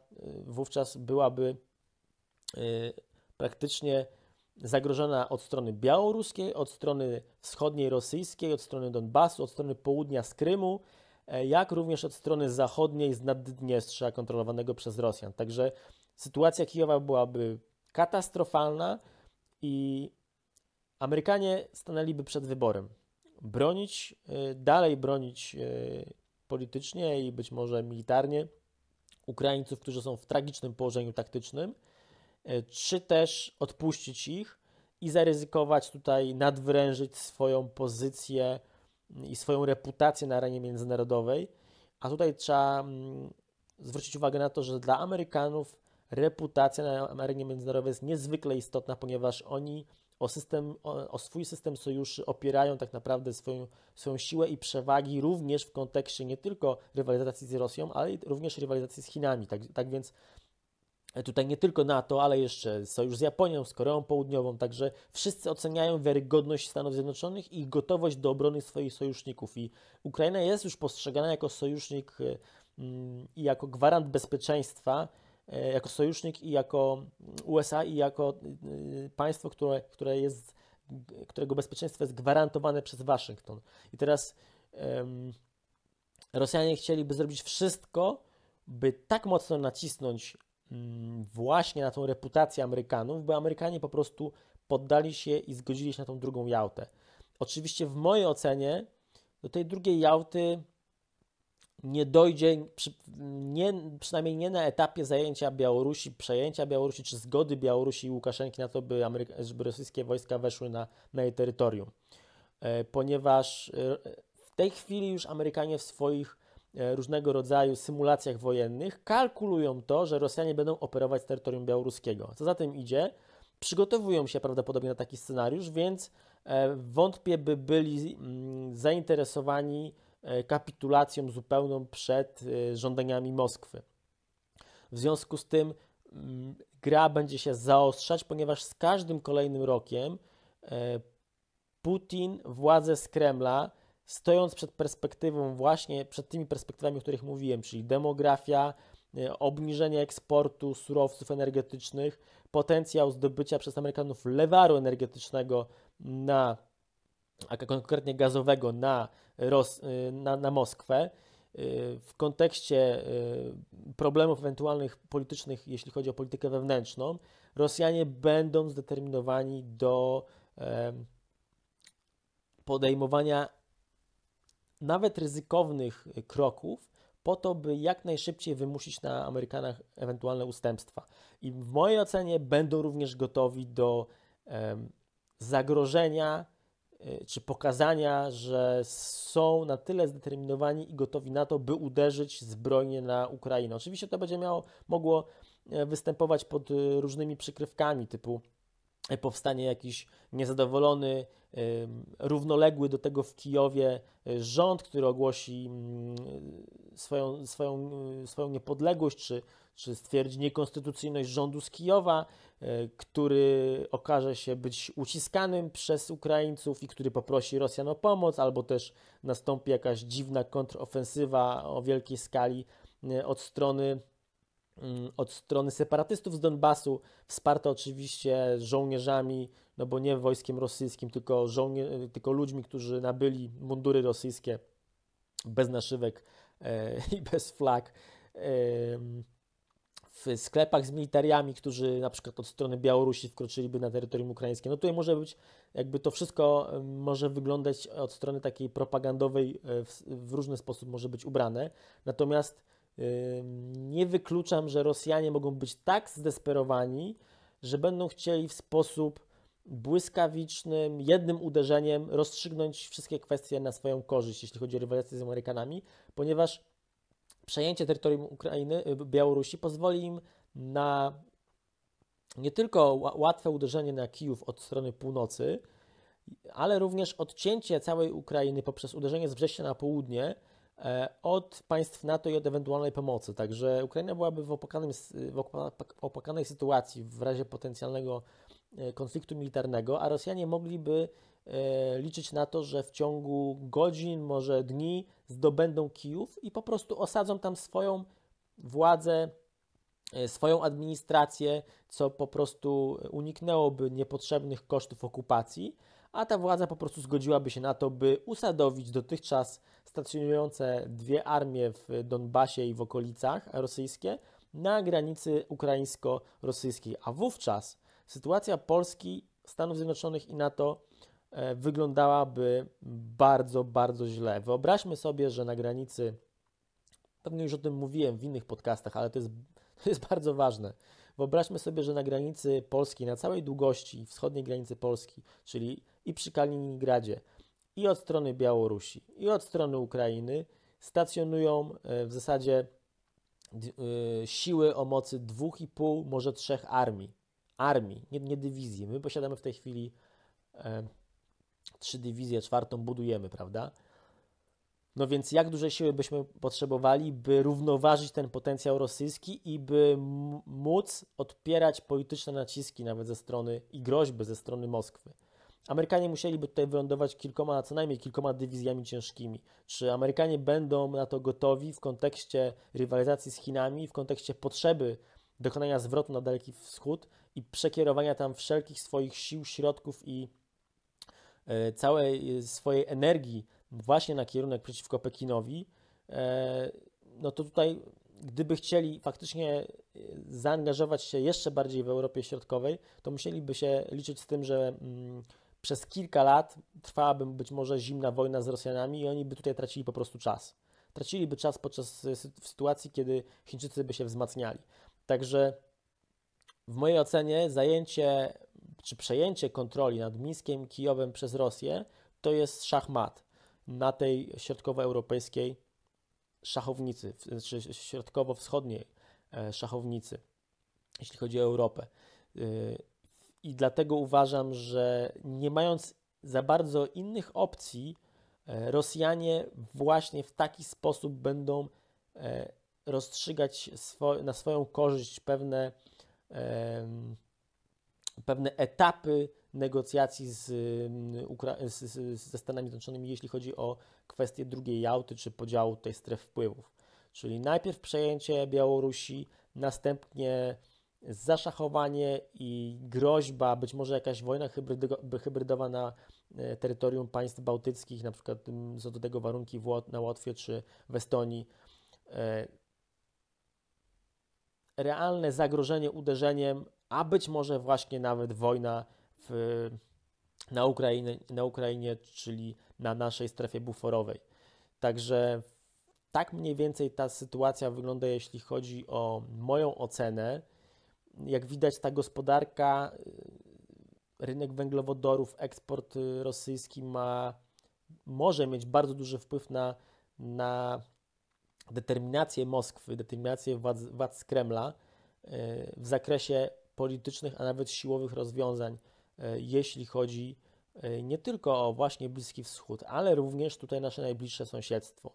wówczas byłaby praktycznie zagrożona od strony białoruskiej, od strony wschodniej rosyjskiej, od strony Donbasu, od strony południa z Krymu. E, jak również od strony zachodniej z Naddniestrza kontrolowanego przez Rosjan. Także sytuacja Kijowa byłaby katastrofalna i Amerykanie stanęliby przed wyborem. Bronić, e, dalej bronić e, politycznie i być może militarnie Ukraińców, którzy są w tragicznym położeniu taktycznym, czy też odpuścić ich i zaryzykować tutaj, nadwrężyć swoją pozycję i swoją reputację na arenie międzynarodowej, a tutaj trzeba mm, zwrócić uwagę na to, że dla Amerykanów reputacja na arenie międzynarodowej jest niezwykle istotna, ponieważ oni o, system, o, o swój system sojuszy opierają tak naprawdę swoją, swoją siłę i przewagi również w kontekście nie tylko rywalizacji z Rosją, ale również rywalizacji z Chinami. Tak, tak więc Tutaj nie tylko NATO, ale jeszcze sojusz z Japonią, z Koreą Południową, także wszyscy oceniają wiarygodność Stanów Zjednoczonych i gotowość do obrony swoich sojuszników. I Ukraina jest już postrzegana jako sojusznik e, mm, i jako gwarant bezpieczeństwa, e, jako sojusznik i jako USA i jako e, państwo, które, które jest, którego bezpieczeństwo jest gwarantowane przez Waszyngton. I teraz um, Rosjanie chcieliby zrobić wszystko, by tak mocno nacisnąć Mm, właśnie na tą reputację Amerykanów, bo Amerykanie po prostu poddali się i zgodzili się na tą drugą jałtę. Oczywiście w mojej ocenie do tej drugiej jałty nie dojdzie, przy, nie, przynajmniej nie na etapie zajęcia Białorusi, przejęcia Białorusi, czy zgody Białorusi i Łukaszenki na to, by Ameryka, żeby rosyjskie wojska weszły na, na jej terytorium. E, ponieważ e, w tej chwili już Amerykanie w swoich E, różnego rodzaju symulacjach wojennych kalkulują to, że Rosjanie będą operować z terytorium białoruskiego. Co za tym idzie, przygotowują się prawdopodobnie na taki scenariusz, więc e, wątpię, by byli mm, zainteresowani e, kapitulacją zupełną przed żądaniami Moskwy. W związku z tym mm, gra będzie się zaostrzać, ponieważ z każdym kolejnym rokiem Putin, władze z Kremla, stojąc przed perspektywą, właśnie przed tymi perspektywami, o których mówiłem, czyli demografia, e, obniżenie eksportu surowców energetycznych, potencjał zdobycia przez Amerykanów lewaru energetycznego na, a konkretnie gazowego na, Ros, e, na, na Moskwę, e, w kontekście problemów ewentualnych politycznych, jeśli chodzi o politykę wewnętrzną, Rosjanie będą zdeterminowani do podejmowania nawet ryzykownych kroków, po to, by jak najszybciej wymusić na Amerykanach ewentualne ustępstwa. I w mojej ocenie będą również gotowi do zagrożenia e, czy pokazania, że są na tyle zdeterminowani i gotowi na to, by uderzyć zbrojnie na Ukrainę. Oczywiście to będzie miało, mogło e, występować pod e, różnymi przykrywkami typu powstanie jakiś niezadowolony, równoległy do tego w Kijowie e, rząd, który ogłosi mm, swoją, swoją, e, swoją niepodległość, czy, czy stwierdzi niekonstytucyjność rządu z Kijowa, e, który okaże się być uciskanym przez Ukraińców i który poprosi Rosjan o pomoc, albo też nastąpi jakaś dziwna kontrofensywa o wielkiej skali od strony Mm, od strony separatystów z Donbasu, wsparte oczywiście żołnierzami, no bo nie wojskiem rosyjskim, tylko, żołnier- tylko ludźmi, którzy nabyli mundury rosyjskie bez naszywek e, i bez flag. E, w sklepach z militariami, którzy na przykład od strony Białorusi wkroczyliby na terytorium ukraińskie. No tutaj może być, jakby to wszystko może wyglądać od strony takiej propagandowej e, w, w różny sposób może być ubrane. Natomiast nie wykluczam, że Rosjanie mogą być tak zdesperowani, że będą chcieli w sposób błyskawicznym, jednym uderzeniem rozstrzygnąć wszystkie kwestie na swoją korzyść, jeśli chodzi o rywalizację z Amerykanami, ponieważ przejęcie terytorium Ukrainy, y, Białorusi pozwoli im na nie tylko łatwe uderzenie na Kijów od strony północy, ale również odcięcie całej Ukrainy poprzez uderzenie z września na południe, E, od państw NATO i od ewentualnej pomocy. Także Ukraina byłaby w, opłakanym, w opłakanej sytuacji w razie potencjalnego e, konfliktu militarnego, a Rosjanie mogliby e, liczyć na to, że w ciągu godzin, może dni zdobędą Kijów i po prostu osadzą tam swoją władzę, swoją administrację, co po prostu uniknęłoby niepotrzebnych kosztów okupacji, a ta władza po prostu zgodziłaby się na to, by usadowić dotychczas stacjonujące dwie armie w Donbasie i w okolicach rosyjskie na granicy ukraińsko-rosyjskiej, a wówczas sytuacja Polski, Stanów Zjednoczonych i NATO e, wyglądałaby bardzo, bardzo źle. Wyobraźmy sobie, że na granicy, pewnie już o tym mówiłem w innych podcastach, ale to jest, to jest bardzo ważne. Wyobraźmy sobie, że na granicy Polski, na całej długości wschodniej granicy Polski, czyli i przy Kaliningradzie, i od strony Białorusi, i od strony Ukrainy stacjonują e, w zasadzie e, siły o mocy 2,5, może 3 armii. Armii, nie, nie dywizji. My posiadamy w tej chwili e, trzy dywizje, czwartą budujemy, prawda? No więc jak duże siły byśmy potrzebowali, by równoważyć ten potencjał rosyjski i by móc odpierać polityczne naciski nawet ze strony i groźby ze strony Moskwy. Amerykanie musieliby tutaj wylądować kilkoma, co najmniej kilkoma dywizjami ciężkimi. Czy Amerykanie będą na to gotowi w kontekście rywalizacji z Chinami, w kontekście potrzeby dokonania zwrotu na Daleki Wschód i przekierowania tam wszelkich swoich sił, środków i e, całej e, swojej energii właśnie na kierunek przeciwko Pekinowi, e, no to tutaj, gdyby chcieli faktycznie zaangażować się jeszcze bardziej w Europie Środkowej, to musieliby się liczyć z tym, że mm, przez kilka lat trwałaby być może zimna wojna z Rosjanami i oni by tutaj tracili po prostu czas. Traciliby czas podczas e, w sytuacji, kiedy Chińczycy by się wzmacniali. Także w mojej ocenie zajęcie czy przejęcie kontroli nad Mińskiem, Kijowem przez Rosję to jest szachmat na tej środkowoeuropejskiej szachownicy, czy środkowo-wschodniej e, szachownicy, jeśli chodzi o Europę. E, i dlatego uważam, że nie mając za bardzo innych opcji, e, Rosjanie właśnie w taki sposób będą e, rozstrzygać na swoją korzyść pewne, pewne etapy negocjacji z, ze Stanami Zjednoczonymi, jeśli chodzi o kwestie drugiej jałty czy podziału tej stref wpływów. Czyli najpierw przejęcie Białorusi, następnie zaszachowanie i groźba, być może jakaś wojna hybrydowa na e, terytorium państw bałtyckich, na przykład mm, co do tego warunki na Łotwie czy w Estonii. E, realne zagrożenie uderzeniem, a być może właśnie nawet wojna w, na, Ukrainie, na Ukrainie, czyli na naszej strefie buforowej. Także tak mniej więcej ta sytuacja wygląda, jeśli chodzi o moją ocenę. Jak widać, ta gospodarka, y, rynek węglowodorów, eksport y, rosyjski ma, może mieć bardzo duży wpływ na, na determinację Moskwy, determinację władz, władz Kremla y, w zakresie politycznych, a nawet siłowych rozwiązań, jeśli chodzi nie tylko o właśnie Bliski Wschód, ale również tutaj nasze najbliższe sąsiedztwo.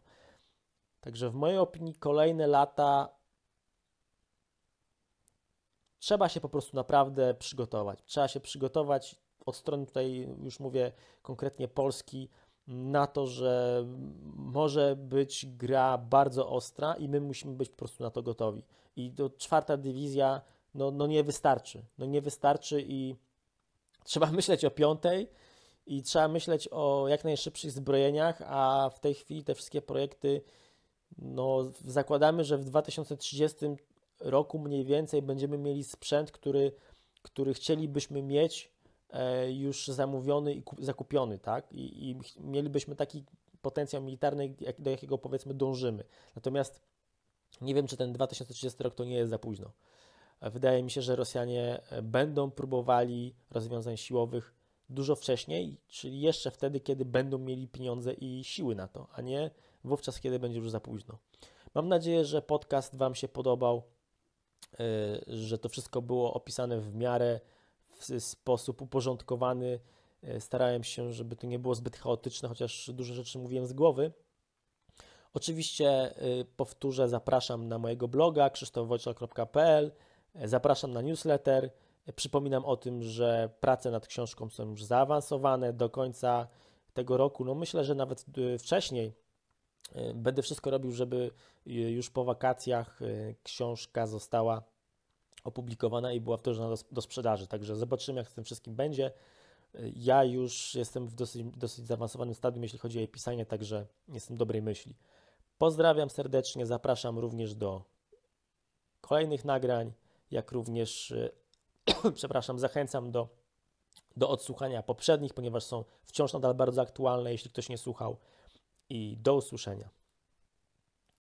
Także w mojej opinii kolejne lata Trzeba się po prostu naprawdę przygotować. Trzeba się przygotować od strony tutaj, już mówię konkretnie Polski, na to, że może być gra bardzo ostra i my musimy być po prostu na to gotowi. I do czwarta dywizja no, no nie wystarczy. No nie wystarczy i trzeba myśleć o piątej i trzeba myśleć o jak najszybszych zbrojeniach, a w tej chwili te wszystkie projekty no zakładamy, że w 2030 roku mniej więcej będziemy mieli sprzęt, który, który chcielibyśmy mieć e, już zamówiony i zakupiony, tak? I, I mielibyśmy taki potencjał militarny, do jakiego powiedzmy dążymy. Natomiast nie wiem, czy ten 2030 rok to nie jest za późno. E, wydaje mi się, że Rosjanie e, będą próbowali rozwiązań siłowych dużo wcześniej, czyli jeszcze wtedy, kiedy będą mieli pieniądze i siły na to, a nie wówczas, kiedy będzie już za późno. Mam nadzieję, że podcast Wam się podobał. Y, że to wszystko było opisane w miarę w sposób uporządkowany. Y, starałem się, żeby to nie było zbyt chaotyczne, chociaż dużo rzeczy mówiłem z głowy. Oczywiście y, powtórzę, zapraszam na mojego bloga krzysztofwojczak.pl, zapraszam na newsletter. Przypominam o tym, że prace nad książką są już zaawansowane do końca tego roku. No myślę, że nawet wcześniej E, będę wszystko robił, żeby e, już po wakacjach e, książka została opublikowana i była wdrożona do, do sprzedaży. Także zobaczymy, jak z tym wszystkim będzie. Ja już jestem w dosyć, dosyć zaawansowanym stadium, jeśli chodzi o jej pisanie, także jestem dobrej myśli. Pozdrawiam serdecznie, zapraszam również do kolejnych nagrań, jak również, przepraszam, zachęcam do, do odsłuchania poprzednich, ponieważ są wciąż nadal bardzo aktualne, jeśli ktoś nie słuchał i do usłyszenia.